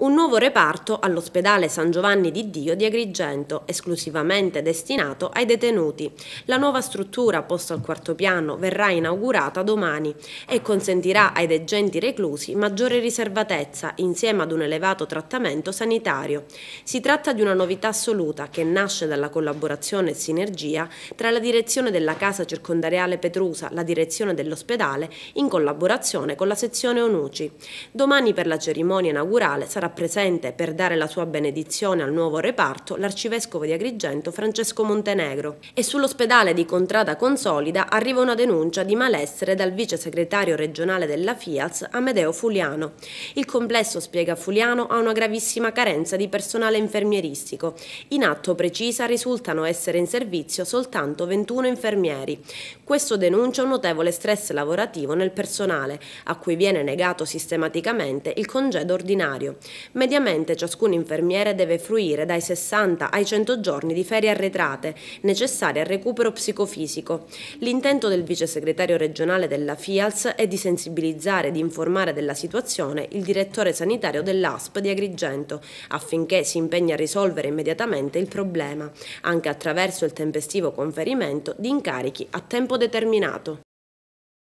un nuovo reparto all'ospedale San Giovanni di Dio di Agrigento, esclusivamente destinato ai detenuti. La nuova struttura posta al quarto piano verrà inaugurata domani e consentirà ai degenti reclusi maggiore riservatezza insieme ad un elevato trattamento sanitario. Si tratta di una novità assoluta che nasce dalla collaborazione e sinergia tra la direzione della Casa Circondariale Petrusa, la direzione dell'ospedale, in collaborazione con la sezione Onuci. Domani per la cerimonia inaugurale sarà presente per dare la sua benedizione al nuovo reparto l'arcivescovo di Agrigento Francesco Montenegro. E sull'ospedale di Contrada Consolida arriva una denuncia di malessere dal vice segretario regionale della FIAS Amedeo Fuliano. Il complesso, spiega Fuliano, ha una gravissima carenza di personale infermieristico. In atto precisa risultano essere in servizio soltanto 21 infermieri. Questo denuncia un notevole stress lavorativo nel personale, a cui viene negato sistematicamente il congedo ordinario. Mediamente ciascun infermiere deve fruire dai 60 ai 100 giorni di ferie arretrate, necessarie al recupero psicofisico. L'intento del vice segretario regionale della FIALS è di sensibilizzare e di informare della situazione il direttore sanitario dell'ASP di Agrigento, affinché si impegni a risolvere immediatamente il problema, anche attraverso il tempestivo conferimento di incarichi a tempo determinato.